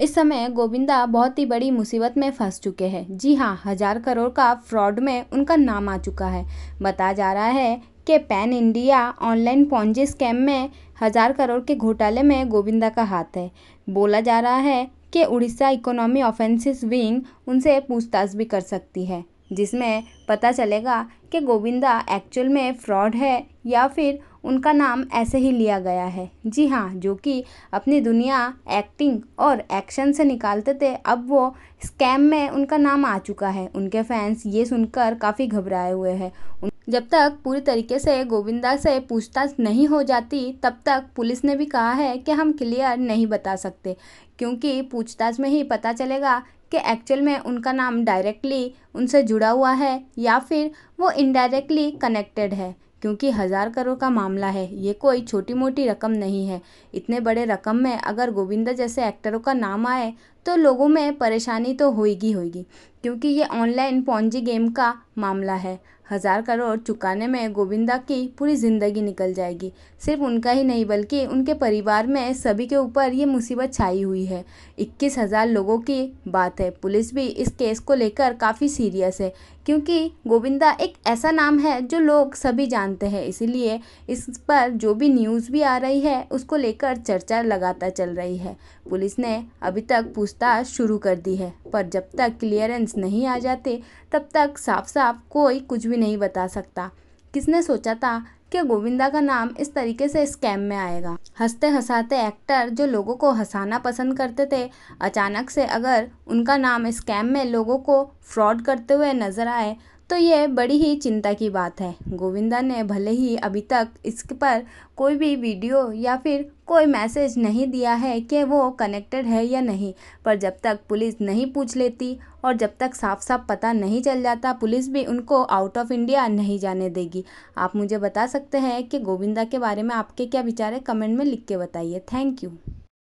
इस समय गोविंदा बहुत ही बड़ी मुसीबत में फंस चुके हैं जी हाँ हज़ार करोड़ का फ्रॉड में उनका नाम आ चुका है बताया जा रहा है कि pan India online Ponzi scam में हज़ार करोड़ के घोटाले में गोविंदा का हाथ है बोला जा रहा है कि उड़ीसा इकोनॉमी ऑफेंसिस विंग उनसे पूछताछ भी कर सकती है जिसमें पता चलेगा कि गोविंदा एक्चुअल में फ्रॉड है या फिर उनका नाम ऐसे ही लिया गया है जी हाँ जो कि अपनी दुनिया एक्टिंग और एक्शन से निकालते थे अब वो स्कैम में उनका नाम आ चुका है उनके फैंस ये सुनकर काफ़ी घबराए हुए हैं जब तक पूरी तरीके से गोविंदा से पूछताछ नहीं हो जाती तब तक पुलिस ने भी कहा है कि हम क्लियर नहीं बता सकते क्योंकि पूछताछ में ही पता चलेगा कि एक्चुअल में उनका नाम डायरेक्टली उनसे जुड़ा हुआ है या फिर वो इनडायरेक्टली कनेक्टेड है क्योंकि हज़ार करोड़ का मामला है ये कोई छोटी मोटी रकम नहीं है इतने बड़े रकम में अगर गोविंदा जैसे एक्टरों का नाम आए तो लोगों में परेशानी तो होएगी होएगी क्योंकि ये ऑनलाइन पौजी गेम का मामला है हज़ार करोड़ चुकाने में गोविंदा की पूरी ज़िंदगी निकल जाएगी सिर्फ उनका ही नहीं बल्कि उनके परिवार में सभी के ऊपर ये मुसीबत छाई हुई है इक्कीस हज़ार लोगों की बात है पुलिस भी इस केस को लेकर काफ़ी सीरियस है क्योंकि गोविंदा एक ऐसा नाम है जो लोग सभी जानते हैं इसीलिए इस पर जो भी न्यूज़ भी आ रही है उसको लेकर चर्चा लगातार चल रही है पुलिस ने अभी तक पूछताछ शुरू कर दी है पर जब तक क्लियरेंस नहीं आ जाते तब तक साफ साफ कोई कुछ भी नहीं बता सकता किसने सोचा था कि गोविंदा का नाम इस तरीके से स्कैम में आएगा हंसते हंसाते एक्टर जो लोगों को हंसाना पसंद करते थे अचानक से अगर उनका नाम स्कैम में लोगों को फ्रॉड करते हुए नजर आए तो ये बड़ी ही चिंता की बात है गोविंदा ने भले ही अभी तक इस पर कोई भी वीडियो या फिर कोई मैसेज नहीं दिया है कि वो कनेक्टेड है या नहीं पर जब तक पुलिस नहीं पूछ लेती और जब तक साफ साफ पता नहीं चल जाता पुलिस भी उनको आउट ऑफ इंडिया नहीं जाने देगी आप मुझे बता सकते हैं कि गोविंदा के बारे में आपके क्या विचार है कमेंट में लिख के बताइए थैंक यू